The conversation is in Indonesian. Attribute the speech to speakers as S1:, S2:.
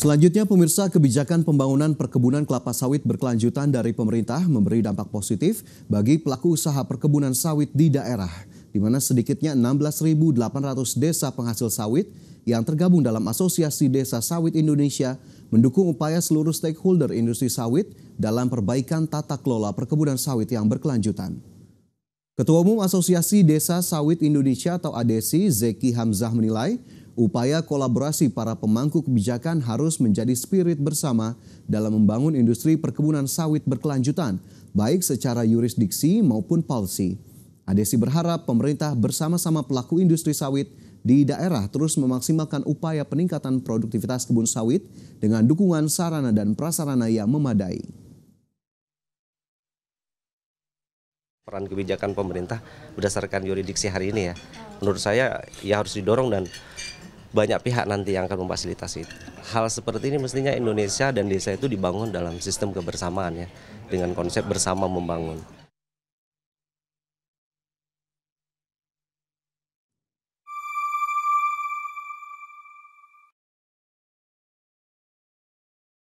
S1: Selanjutnya, pemirsa, kebijakan pembangunan perkebunan kelapa sawit berkelanjutan dari pemerintah memberi dampak positif bagi pelaku usaha perkebunan sawit di daerah, di mana sedikitnya 16.800 desa penghasil sawit yang tergabung dalam Asosiasi Desa Sawit Indonesia mendukung upaya seluruh stakeholder industri sawit dalam perbaikan tata kelola perkebunan sawit yang berkelanjutan. Ketua Umum Asosiasi Desa Sawit Indonesia atau ADESI, Zeki Hamzah menilai Upaya kolaborasi para pemangku kebijakan harus menjadi spirit bersama dalam membangun industri perkebunan sawit berkelanjutan, baik secara yurisdiksi maupun policy. Adesi berharap pemerintah bersama-sama pelaku industri sawit di daerah terus memaksimalkan upaya peningkatan produktivitas kebun sawit dengan dukungan sarana dan prasarana yang memadai.
S2: Peran kebijakan pemerintah berdasarkan yuridiksi hari ini ya, menurut saya ya harus didorong dan banyak pihak nanti yang akan memfasilitasi. Hal seperti ini mestinya Indonesia dan desa itu dibangun dalam sistem kebersamaan ya, dengan konsep bersama membangun.